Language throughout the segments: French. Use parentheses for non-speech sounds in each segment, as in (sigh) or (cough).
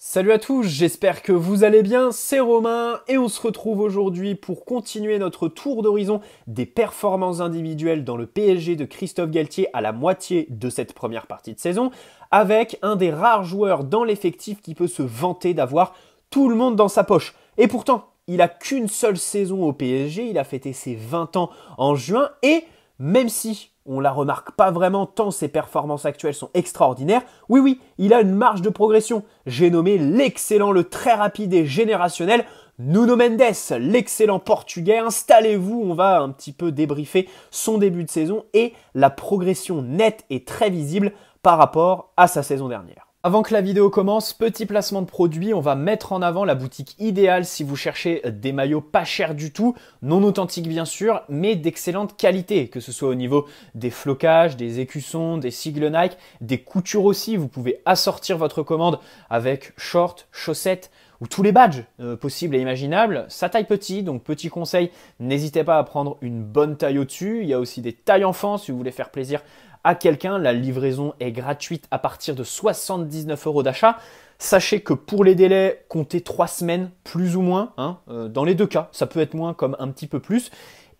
Salut à tous, j'espère que vous allez bien, c'est Romain et on se retrouve aujourd'hui pour continuer notre tour d'horizon des performances individuelles dans le PSG de Christophe Galtier à la moitié de cette première partie de saison, avec un des rares joueurs dans l'effectif qui peut se vanter d'avoir tout le monde dans sa poche. Et pourtant, il a qu'une seule saison au PSG, il a fêté ses 20 ans en juin et même si on la remarque pas vraiment tant ses performances actuelles sont extraordinaires, oui oui, il a une marge de progression. J'ai nommé l'excellent, le très rapide et générationnel Nuno Mendes, l'excellent portugais. Installez-vous, on va un petit peu débriefer son début de saison et la progression nette et très visible par rapport à sa saison dernière. Avant que la vidéo commence, petit placement de produit, on va mettre en avant la boutique idéale si vous cherchez des maillots pas chers du tout, non authentiques bien sûr, mais d'excellente qualité, que ce soit au niveau des flocages, des écussons, des sigles Nike, des coutures aussi, vous pouvez assortir votre commande avec shorts, chaussettes, ou tous les badges euh, possibles et imaginables. Sa taille petit, donc petit conseil, n'hésitez pas à prendre une bonne taille au-dessus. Il y a aussi des tailles enfants si vous voulez faire plaisir à quelqu'un. La livraison est gratuite à partir de 79 euros d'achat. Sachez que pour les délais, comptez 3 semaines, plus ou moins, hein, euh, dans les deux cas. Ça peut être moins comme un petit peu plus.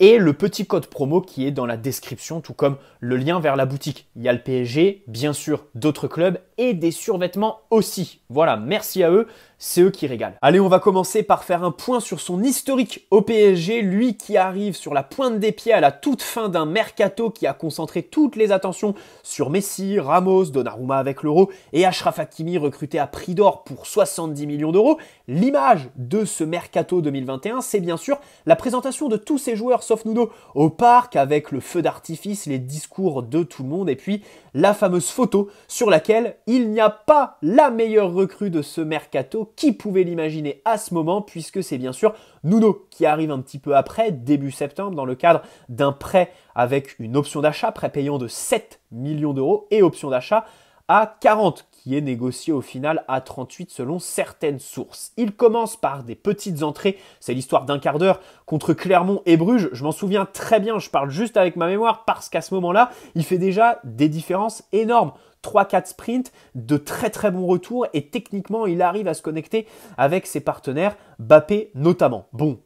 Et le petit code promo qui est dans la description, tout comme le lien vers la boutique. Il y a le PSG, bien sûr, d'autres clubs et des survêtements aussi. Voilà, merci à eux c'est eux qui régalent. Allez, on va commencer par faire un point sur son historique au PSG, lui qui arrive sur la pointe des pieds à la toute fin d'un mercato qui a concentré toutes les attentions sur Messi, Ramos, Donnarumma avec l'euro et Ashraf Hakimi recruté à prix d'or pour 70 millions d'euros. L'image de ce mercato 2021, c'est bien sûr la présentation de tous ces joueurs sauf Nuno au parc avec le feu d'artifice, les discours de tout le monde et puis la fameuse photo sur laquelle il n'y a pas la meilleure recrue de ce mercato qui pouvait l'imaginer à ce moment, puisque c'est bien sûr Nuno qui arrive un petit peu après, début septembre, dans le cadre d'un prêt avec une option d'achat, prêt payant de 7 millions d'euros et option d'achat à 40, est négocié au final à 38 selon certaines sources. Il commence par des petites entrées, c'est l'histoire d'un quart d'heure contre Clermont et Bruges, je m'en souviens très bien, je parle juste avec ma mémoire parce qu'à ce moment-là, il fait déjà des différences énormes. 3-4 sprints, de très très bons retours et techniquement il arrive à se connecter avec ses partenaires, Bappé notamment. Bon,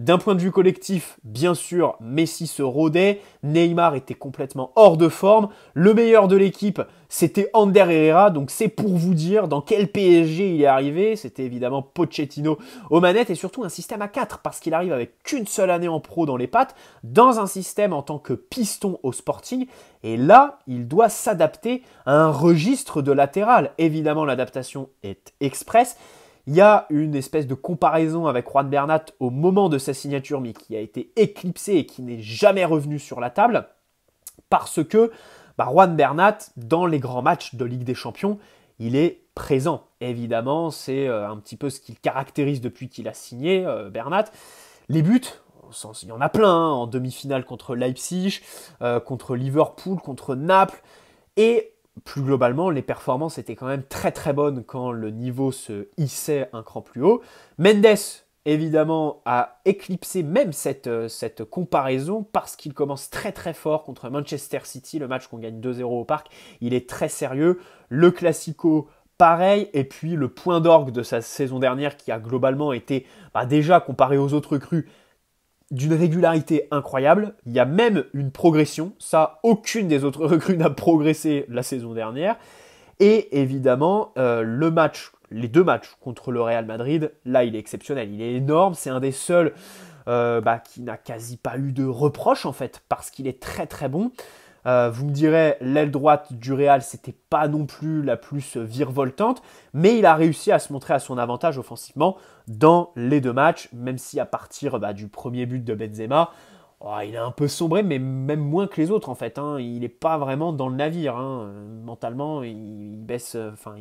d'un point de vue collectif, bien sûr, Messi se rôdait, Neymar était complètement hors de forme, le meilleur de l'équipe, c'était Ander Herrera, donc c'est pour vous dire dans quel PSG il est arrivé, c'était évidemment Pochettino aux manettes, et surtout un système à 4, parce qu'il arrive avec qu'une seule année en pro dans les pattes, dans un système en tant que piston au sporting, et là, il doit s'adapter à un registre de latéral. Évidemment, l'adaptation est express, il y a une espèce de comparaison avec Juan Bernat au moment de sa signature, mais qui a été éclipsée et qui n'est jamais revenu sur la table, parce que bah, Juan Bernat, dans les grands matchs de Ligue des Champions, il est présent. Évidemment, c'est euh, un petit peu ce qu'il caractérise depuis qu'il a signé, euh, Bernat. Les buts, il y en a plein, hein, en demi-finale contre Leipzig, euh, contre Liverpool, contre Naples. Et plus globalement, les performances étaient quand même très très bonnes quand le niveau se hissait un cran plus haut. Mendes, évidemment, a éclipsé même cette, euh, cette comparaison parce qu'il commence très très fort contre Manchester City, le match qu'on gagne 2-0 au parc. Il est très sérieux. Le Classico, pareil. Et puis le point d'orgue de sa saison dernière qui a globalement été bah, déjà comparé aux autres crues d'une régularité incroyable. Il y a même une progression. Ça, aucune des autres (laughs) recrues n'a progressé la saison dernière. Et évidemment, euh, le match, les deux matchs contre le Real Madrid, là, il est exceptionnel. Il est énorme. C'est un des seuls euh, bah, qui n'a quasi pas eu de reproche en fait, parce qu'il est très très bon. Euh, vous me direz, l'aile droite du Real, c'était pas non plus la plus virevoltante, mais il a réussi à se montrer à son avantage offensivement dans les deux matchs, même si à partir bah, du premier but de Benzema, oh, il est un peu sombré, mais même moins que les autres en fait. Hein. Il n'est pas vraiment dans le navire. Hein. Mentalement, il, il baisse. Euh, enfin,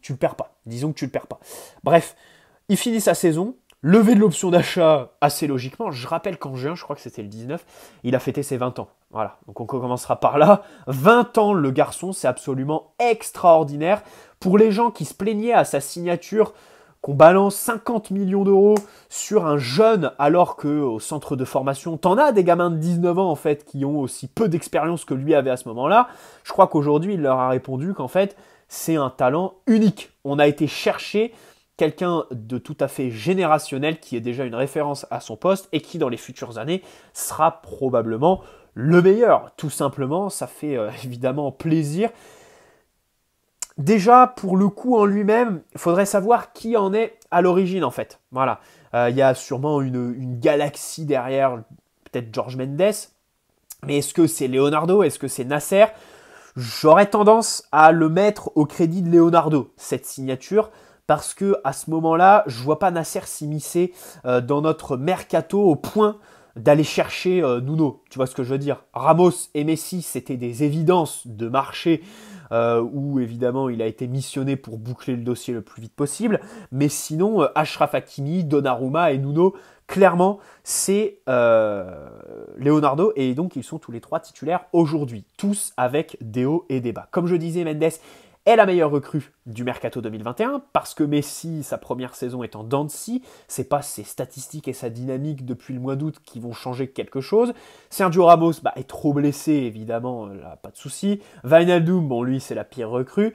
tu le perds pas. Disons que tu le perds pas. Bref, il finit sa saison Levé de l'option d'achat assez logiquement. Je rappelle qu'en juin, je crois que c'était le 19, il a fêté ses 20 ans. Voilà, donc on commencera par là. 20 ans le garçon, c'est absolument extraordinaire. Pour les gens qui se plaignaient à sa signature qu'on balance 50 millions d'euros sur un jeune alors qu'au centre de formation, t'en as des gamins de 19 ans en fait qui ont aussi peu d'expérience que lui avait à ce moment-là. Je crois qu'aujourd'hui, il leur a répondu qu'en fait, c'est un talent unique. On a été chercher quelqu'un de tout à fait générationnel qui est déjà une référence à son poste et qui dans les futures années sera probablement le meilleur. Tout simplement, ça fait euh, (laughs) évidemment plaisir. Déjà, pour le coup en lui-même, il faudrait savoir qui en est à l'origine en fait. Voilà. Euh, il y a sûrement une, une galaxie derrière, peut-être George Mendes. Mais est-ce que c'est Leonardo Est-ce que c'est Nasser J'aurais tendance à le mettre au crédit de Leonardo, cette signature parce que à ce moment-là, je vois pas Nasser s'immiscer euh, dans notre mercato au point d'aller chercher euh, Nuno. Tu vois ce que je veux dire Ramos et Messi, c'était des évidences de marché euh, où évidemment il a été missionné pour boucler le dossier le plus vite possible. Mais sinon, Ashraf Hakimi, Donnarumma et Nuno, clairement, c'est Leonardo et donc ils sont tous les trois titulaires aujourd'hui, tous avec des hauts et des bas. Comme je disais, Mendes est la meilleure recrue du mercato 2021 parce que Messi, sa première saison est en Dancy, c'est pas ses statistiques et sa dynamique depuis le mois d'août qui vont changer quelque chose. Sergio Ramos bah, est trop blessé évidemment, euh, pas de souci. Vinaldum, bon lui c'est la pire recrue.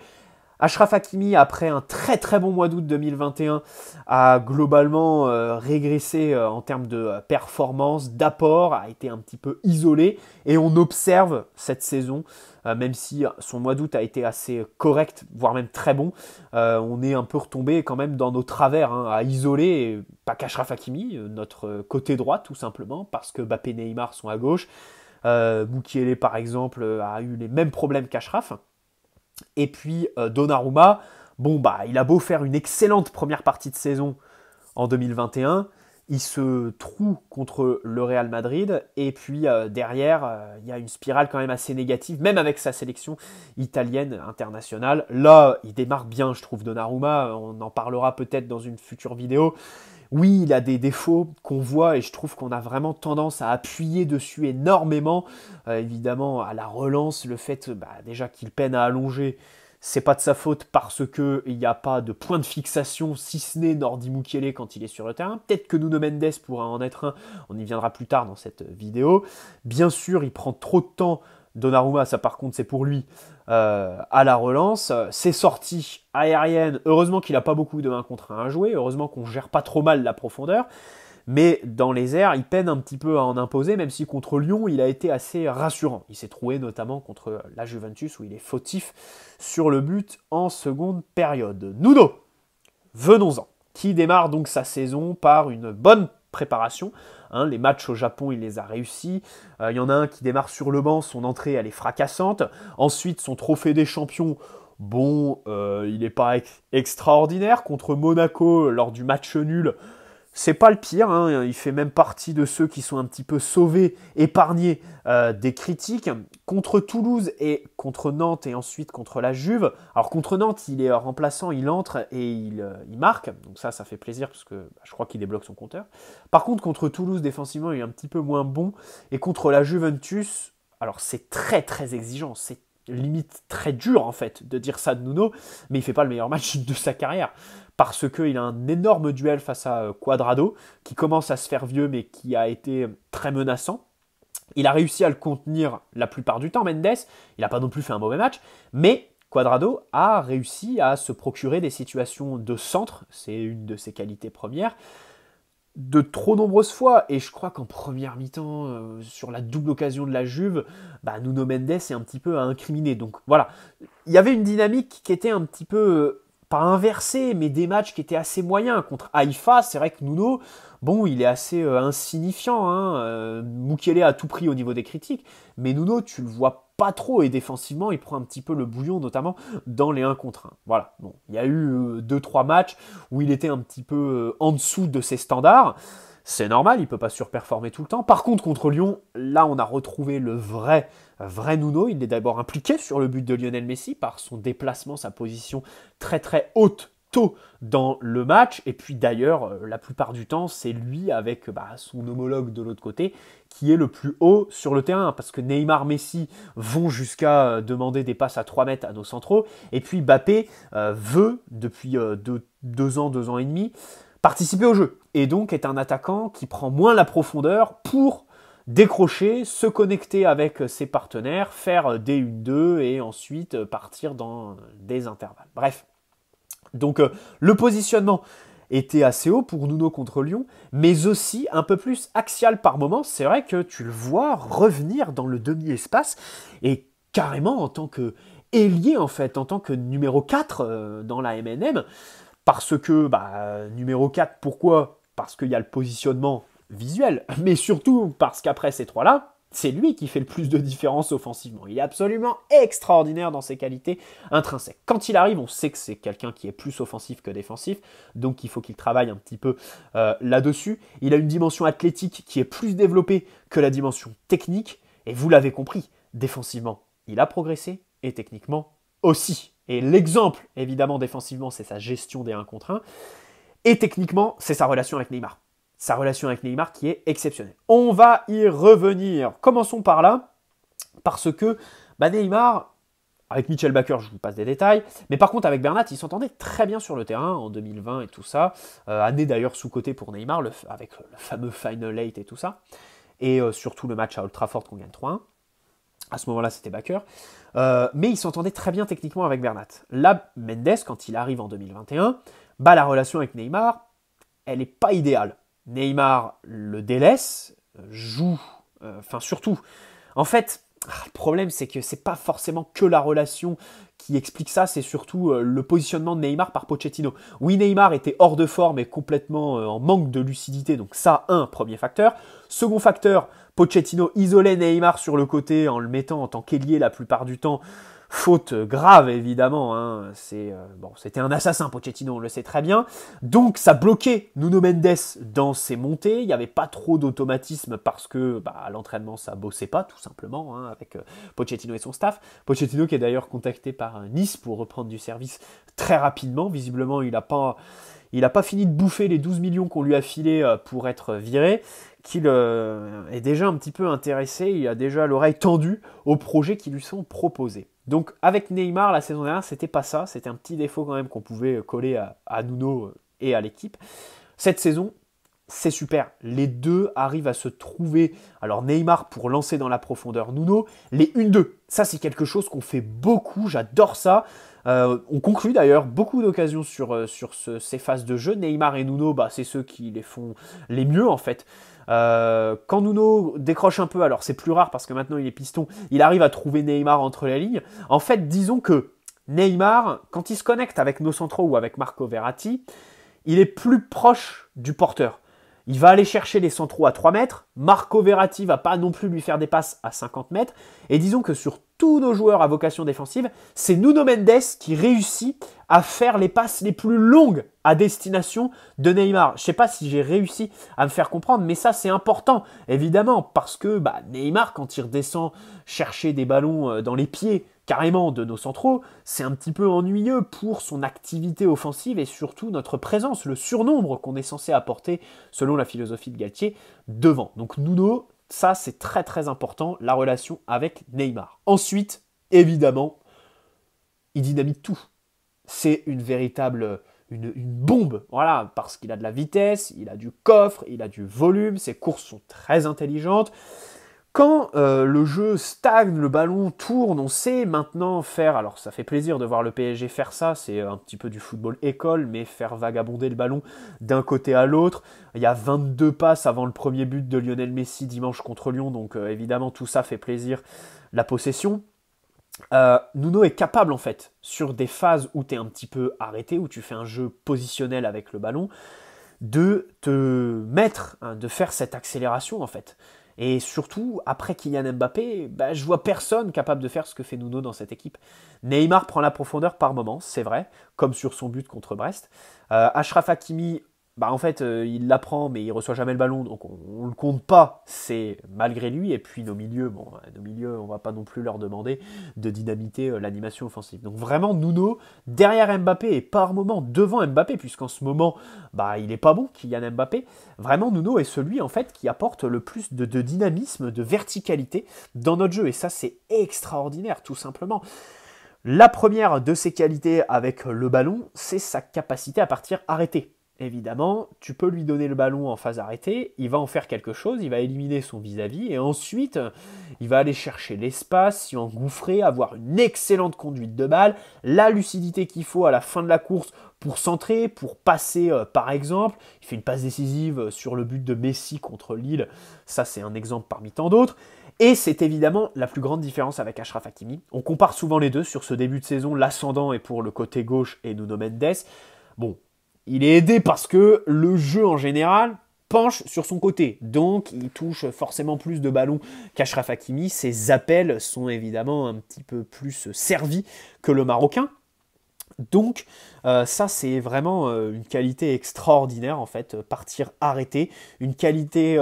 Ashraf Hakimi, après un très très bon mois d'août 2021, a globalement euh, régressé euh, en termes de euh, performance, d'apport, a été un petit peu isolé. Et on observe cette saison, même si son mois d'août a été assez correct, voire même très bon, on est un peu retombé quand même dans nos travers, hein, à isoler, pas qu'Ashraf Hakimi, notre côté droit tout simplement, parce que Bappé et Neymar sont à gauche. Boukielé par exemple a eu les mêmes problèmes qu'Ashraf. Et puis euh, Donnarumma, bon bah il a beau faire une excellente première partie de saison en 2021, il se trouve contre le Real Madrid et puis euh, derrière euh, il y a une spirale quand même assez négative, même avec sa sélection italienne internationale. Là il démarre bien, je trouve Donnarumma, on en parlera peut-être dans une future vidéo oui, il a des défauts qu'on voit et je trouve qu'on a vraiment tendance à appuyer dessus énormément. Euh, évidemment, à la relance, le fait bah, déjà qu'il peine à allonger, c'est pas de sa faute parce que il n'y a pas de point de fixation, si ce n'est Nordi Mukiele quand il est sur le terrain. Peut-être que Nuno Mendes pourra en être un, on y viendra plus tard dans cette vidéo. Bien sûr, il prend trop de temps Donnarumma, ça par contre, c'est pour lui euh, à la relance. Ses sorties aériennes, heureusement qu'il n'a pas beaucoup de 1 contre 1 à jouer, heureusement qu'on gère pas trop mal la profondeur. Mais dans les airs, il peine un petit peu à en imposer, même si contre Lyon, il a été assez rassurant. Il s'est trouvé notamment contre la Juventus, où il est fautif sur le but en seconde période. Nuno, venons-en, qui démarre donc sa saison par une bonne préparation, Hein, les matchs au Japon, il les a réussis. Euh, il y en a un qui démarre sur le banc, son entrée, elle est fracassante. Ensuite, son trophée des champions, bon, euh, il n'est pas extraordinaire. Contre Monaco, lors du match nul, c'est pas le pire, hein. il fait même partie de ceux qui sont un petit peu sauvés, épargnés euh, des critiques. Contre Toulouse et contre Nantes et ensuite contre la Juve. Alors contre Nantes, il est remplaçant, il entre et il, euh, marque, donc ça, ça fait plaisir parce que bah, je crois qu'il débloque son compteur. Par contre, contre Toulouse, défensivement, il est un petit peu moins bon. Et contre la Juventus, alors c'est très très exigeant, c'est limite très dur en fait de dire ça de Nuno, mais il fait pas le meilleur match de sa carrière parce qu'il a un énorme duel face à Quadrado euh, qui commence à se faire vieux mais qui a été euh, très menaçant. Il a réussi à le contenir la plupart du temps, Mendes. Il n'a pas non plus fait un mauvais match, mais Quadrado a réussi à se procurer des situations de centre, c'est une de ses qualités premières, de trop nombreuses fois. Et je crois qu'en première mi-temps, euh, sur la double occasion de la Juve, bah, Nuno Mendes est un petit peu incriminé, Donc voilà, il y avait une dynamique qui était un petit peu, euh, pas inversée, mais des matchs qui étaient assez moyens. Contre Haïfa, c'est vrai que Nuno, bon, il est assez euh, insignifiant. Hein. à tout prix au niveau des critiques, mais Nuno, tu le vois pas trop et défensivement, il prend un petit peu le bouillon, notamment dans les 1 contre 1. Voilà, bon, il y a eu 2-3 euh, matchs où il était un petit peu euh, en dessous de ses standards. C'est normal, il ne peut pas surperformer tout le temps. Par contre, contre Lyon, là, on a retrouvé le vrai, vrai Nuno. Il est d'abord impliqué sur le but de Lionel Messi par son déplacement, sa position très très haute tôt dans le match. Et puis d'ailleurs, euh, la plupart du temps, c'est lui avec bah, son homologue de l'autre côté qui est le plus haut sur le terrain. Parce que Neymar, Messi vont jusqu'à euh, demander des passes à 3 mètres à nos centraux. Et puis Bappé euh, veut, depuis 2 deux, ans, deux ans et demi, participer au jeu. Et donc est un attaquant qui prend moins la profondeur pour décrocher, se connecter avec ses partenaires, faire des 1-2 et ensuite partir dans des intervalles. Bref, donc euh, le positionnement était assez haut pour Nuno contre Lyon, mais aussi un peu plus axial par moment. C'est vrai que tu le vois revenir dans le demi-espace et carrément en tant que ailier en fait, en tant que numéro 4 euh, dans la MNM. Parce que, bah, numéro 4, pourquoi Parce qu'il y a le positionnement visuel, mais surtout parce qu'après ces trois-là, c'est lui qui fait le plus de différence offensivement. Il est absolument extraordinaire dans ses qualités intrinsèques. Quand il arrive, on sait que c'est quelqu'un qui est plus offensif que défensif, donc il faut qu'il travaille un petit peu euh, là-dessus. Il a une dimension athlétique qui est plus développée que la dimension technique, et vous l'avez compris, défensivement, il a progressé, et techniquement aussi. Et l'exemple, évidemment, défensivement, c'est sa gestion des 1 contre 1, et techniquement, c'est sa relation avec Neymar sa relation avec Neymar qui est exceptionnelle. On va y revenir. Commençons par là, parce que bah, Neymar, avec Michel Baker, je vous passe des détails, mais par contre avec Bernat, il s'entendait très bien sur le terrain en 2020 et tout ça, euh, année d'ailleurs sous-côté pour Neymar, avec le fameux Final 8 et tout ça, et euh, surtout le match à ultra Trafford qu'on gagne 3-1. À ce moment-là, c'était Baker. Euh, mais il s'entendait très bien techniquement avec Bernat. Là, Mendes, quand il arrive en 2021, bah, la relation avec Neymar, elle n'est pas idéale. Neymar le délaisse, joue, euh, enfin surtout. En fait, ah, le problème c'est que c'est pas forcément que la relation qui explique ça, c'est surtout euh, le positionnement de Neymar par Pochettino. Oui, Neymar était hors de forme et complètement euh, en manque de lucidité, donc ça, un premier facteur. Second facteur, Pochettino isolait Neymar sur le côté en le mettant en tant qu'ailier la plupart du temps. Faute grave, évidemment. Hein. C'est euh, bon, c'était un assassin, Pochettino, on le sait très bien. Donc ça bloquait Nuno Mendes dans ses montées. Il n'y avait pas trop d'automatisme parce que bah, à l'entraînement ça bossait pas, tout simplement, hein, avec euh, Pochettino et son staff. Pochettino qui est d'ailleurs contacté par euh, Nice pour reprendre du service très rapidement. Visiblement, il n'a pas il n'a pas fini de bouffer les 12 millions qu'on lui a filés euh, pour être viré, qu'il euh, est déjà un petit peu intéressé, il a déjà l'oreille tendue aux projets qui lui sont proposés. Donc avec Neymar la saison dernière, c'était pas ça, c'était un petit défaut quand même qu'on pouvait euh, coller à, à, Nuno et à l'équipe. Cette saison, c'est super. Les deux arrivent à se trouver. Alors Neymar pour lancer dans la profondeur Nuno, les 1-2. Ça c'est quelque chose qu'on fait beaucoup, j'adore ça. Euh, on conclut d'ailleurs beaucoup d'occasions sur, euh, sur ces phases de jeu. Neymar et Nuno, bah, c'est ceux qui les font les mieux en fait. Euh, quand Nuno décroche un peu, alors c'est plus rare parce que maintenant il est piston, il arrive à trouver Neymar entre les lignes. En fait, disons que Neymar, quand il se connecte avec nos centraux ou avec Marco Verratti, il est plus proche du porteur. Il va aller chercher les centraux à 3 mètres, Marco Verratti va pas non plus lui faire des passes à 50 mètres. Et disons que sur tous nos joueurs à vocation défensive, c'est Nuno Mendes qui réussit à faire les passes les plus longues à destination de Neymar. Je sais pas si j'ai réussi à me faire comprendre, mais ça c'est important, évidemment, parce que bah, Neymar, quand il redescend chercher des ballons euh, dans les pieds carrément de nos centraux, c'est un petit peu ennuyeux pour son activité offensive et surtout notre présence, le surnombre qu'on est censé apporter selon la philosophie de Galtier devant. Donc Nuno, ça c'est très très important, la relation avec Neymar. Ensuite, évidemment, il dynamite tout. C'est une véritable une, bombe, voilà, parce qu'il a de la vitesse, il a du coffre, il a du volume, ses courses sont très intelligentes. Quand euh, le jeu stagne, le ballon tourne, on sait maintenant faire. Alors ça fait plaisir de voir le PSG faire ça, c'est euh, un petit peu du football école, mais faire vagabonder le ballon d'un côté à l'autre. Il y a 22 passes avant le premier but de Lionel Messi dimanche contre Lyon, donc euh, évidemment tout ça fait plaisir. La possession. Nuno est capable en fait, sur des phases où tu es un petit peu arrêté, où tu fais un jeu positionnel avec le ballon, de te mettre, hein, de faire cette accélération en fait. Et surtout, après Kylian Mbappé, bah, je vois personne capable de faire ce que fait Nuno dans cette équipe. Neymar prend la profondeur par moment, c'est vrai, comme sur son but contre Brest. Euh, Ashraf Hakimi bah en fait euh, il l'apprend mais il reçoit jamais le ballon donc on, le compte pas c'est malgré lui et puis nos milieux bon bah, nos milieux on va pas non plus leur demander de dynamiter euh, l'animation offensive donc vraiment Nuno derrière Mbappé et par moment devant Mbappé puisqu'en ce moment bah il est pas bon qu'il y un Mbappé vraiment Nuno est celui en fait qui apporte le plus de, dynamisme de verticalité dans notre jeu et ça c'est extraordinaire tout simplement la première de ses qualités avec le ballon, c'est sa capacité à partir arrêté évidemment, tu peux lui donner le ballon en phase arrêtée, il va en faire quelque chose, il va éliminer son vis-à-vis, et ensuite, il va aller chercher l'espace, s'y engouffrer, avoir une excellente conduite de balle, la lucidité qu'il faut à la fin de la course pour centrer, pour passer euh, par exemple. Il fait une passe décisive euh, sur le but de Messi contre Lille, ça c'est un exemple parmi tant d'autres. Et c'est évidemment la plus grande différence avec Ashraf Hakimi. On compare souvent les deux sur ce début de saison, l'ascendant est pour le côté gauche et Nuno Mendes. Bon, il est aidé parce que le jeu en général penche sur son côté. Donc il touche forcément plus de ballons qu'Ashraf Hakimi. Ses appels sont évidemment un petit peu plus servis que le Marocain. Donc euh, ça c'est vraiment euh, une qualité extraordinaire en fait, euh, partir arrêté, une qualité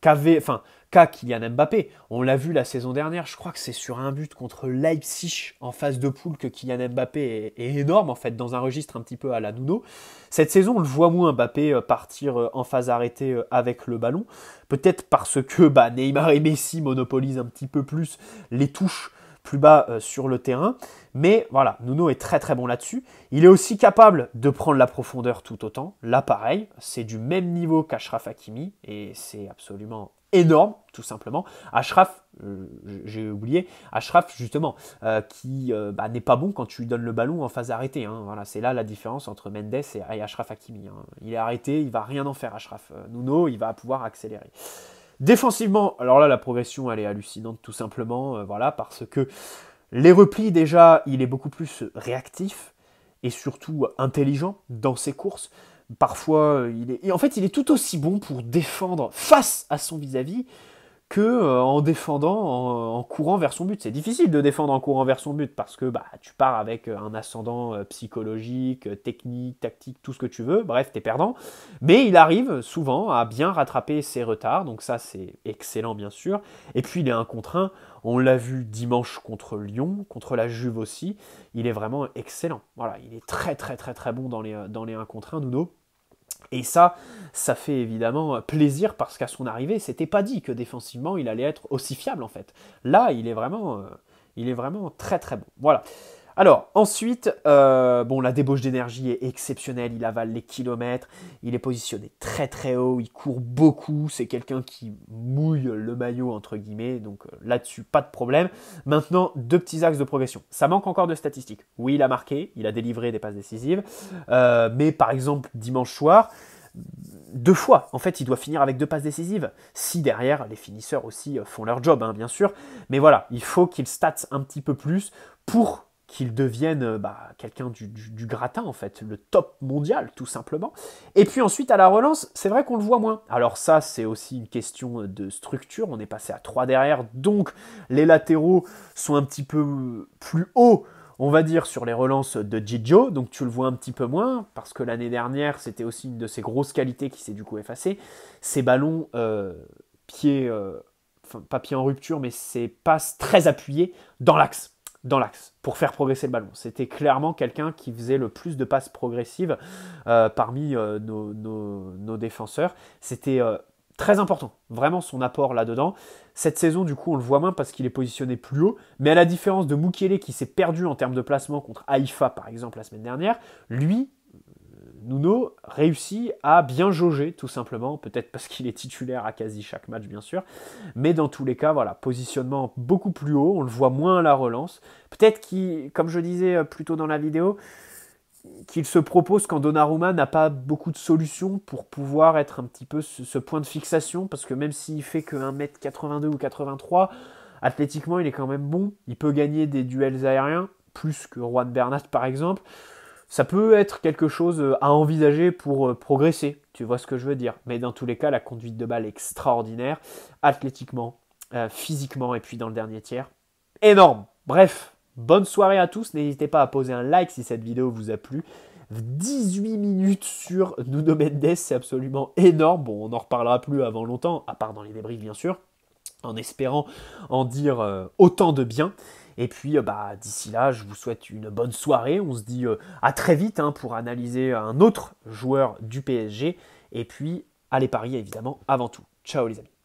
qu'avait, enfin qu'à Kylian Mbappé. On l'a vu la saison dernière, je crois que c'est sur un but contre Leipzig en phase de poule que Kylian Mbappé est, énorme, en fait, dans un registre un petit peu à la Nuno. Cette saison, on le voit moins Mbappé euh, partir euh, en phase arrêtée euh, avec le ballon. Peut-être parce que bah, Neymar et Messi monopolisent un petit peu plus les touches plus bas euh, sur le terrain. Mais voilà, Nuno est très très bon là-dessus. Il est aussi capable de prendre la profondeur tout autant. Là, pareil, c'est du même niveau qu'Ashraf Hakimi et c'est absolument énorme, tout simplement. Ashraf, euh, j'ai oublié, Ashraf justement, euh, qui bah, n'est pas bon quand tu lui donnes le ballon en phase arrêtée. Hein. Voilà, c'est là la différence entre Mendes et, Ashraf Hakimi. Hein. Il est arrêté, il va rien en faire, Ashraf. Nuno, il va pouvoir accélérer. Défensivement, alors là, la progression, elle est hallucinante tout simplement, euh, voilà, parce que les replis, déjà, il est beaucoup plus réactif et surtout intelligent dans ses courses. Parfois, euh, il est... Et en fait, il est tout aussi bon pour défendre face à son vis-à-vis. vis à vis que euh, en défendant, en, courant vers son but. C'est difficile de défendre en courant vers son but parce que bah, tu pars avec euh, un ascendant euh, psychologique, technique, tactique, tout ce que tu veux. Bref, t'es perdant. Mais il arrive souvent à bien rattraper ses retards. Donc ça, c'est excellent bien sûr. Et puis il est un contre un. On l'a vu dimanche contre Lyon, contre la Juve aussi. Il est vraiment excellent. Voilà, il est très très très très bon dans les dans les 1 contre 1, Nuno. Et ça, ça fait évidemment euh, plaisir parce qu'à son arrivée, c'était pas dit que défensivement, il allait être aussi fiable en fait. Là, il est vraiment, euh, il est vraiment très très bon. Voilà. Alors, ensuite, euh, bon, la débauche d'énergie est exceptionnelle. Il avale les kilomètres, il est positionné très très haut, il court beaucoup. C'est quelqu'un qui mouille le maillot, entre guillemets. Donc euh, là-dessus, pas de problème. Maintenant, deux petits axes de progression. Ça manque encore de statistiques. Oui, il a marqué, il a délivré des passes décisives. Euh, mais par exemple, dimanche soir, deux fois. En fait, il doit finir avec deux passes décisives. Si derrière, les finisseurs aussi font leur job, hein, bien sûr. Mais voilà, il faut qu'il stats un petit peu plus pour qu'il devienne euh, bah, quelqu'un du, gratin, en fait, le top mondial, tout simplement. Et puis ensuite, à la relance, c'est vrai qu'on le voit moins. Alors ça, c'est aussi une question de structure, on est passé à 3 derrière, donc les latéraux sont un petit peu plus hauts, on va dire, sur les relances de Gigio, donc tu le vois un petit peu moins, parce que l'année dernière, c'était aussi une de ses grosses qualités qui s'est du coup effacée, Ses ballons euh, pieds... Euh, pas pied en rupture, mais ses passes très appuyées dans l'axe dans l'axe pour faire progresser le ballon. C'était clairement quelqu'un qui faisait le plus de passes progressives euh, parmi euh, nos, défenseurs. C'était euh, très important, vraiment son apport là-dedans. Cette saison, du coup, on le voit moins parce qu'il est positionné plus haut, mais à la différence de Mukele qui s'est perdu en termes de placement contre Haïfa, par exemple, la semaine dernière, lui, Nuno réussit à bien jauger, tout simplement, peut-être parce qu'il est titulaire à quasi chaque match, bien sûr, mais dans tous les cas, voilà, positionnement beaucoup plus haut, on le voit moins à la relance. Peut-être qu'il, comme je disais euh, plus tôt dans la vidéo, qu'il se propose quand Donnarumma n'a pas beaucoup de solutions pour pouvoir être un petit peu ce, point de fixation, parce que même s'il fait que 1m82 ou 83, athlétiquement il est quand même bon, il peut gagner des duels aériens, plus que Juan Bernat par exemple ça peut être quelque chose euh, à envisager pour euh, progresser, tu vois ce que je veux dire. Mais dans tous les cas, la conduite de balle extraordinaire, athlétiquement, euh, physiquement, et puis dans le dernier tiers. Énorme Bref, bonne soirée à tous, n'hésitez pas à poser un like si cette vidéo vous a plu. 18 minutes sur Nuno Mendes, c'est absolument énorme. Bon, on n'en reparlera plus avant longtemps, à part dans les débris bien sûr, en espérant en dire autant de bien. Et puis, euh, bah, d'ici là, je vous souhaite une bonne soirée. On se dit euh, à très vite hein, pour analyser un autre joueur du PSG. Et puis, allez parier, paris, évidemment, avant tout. Ciao les amis.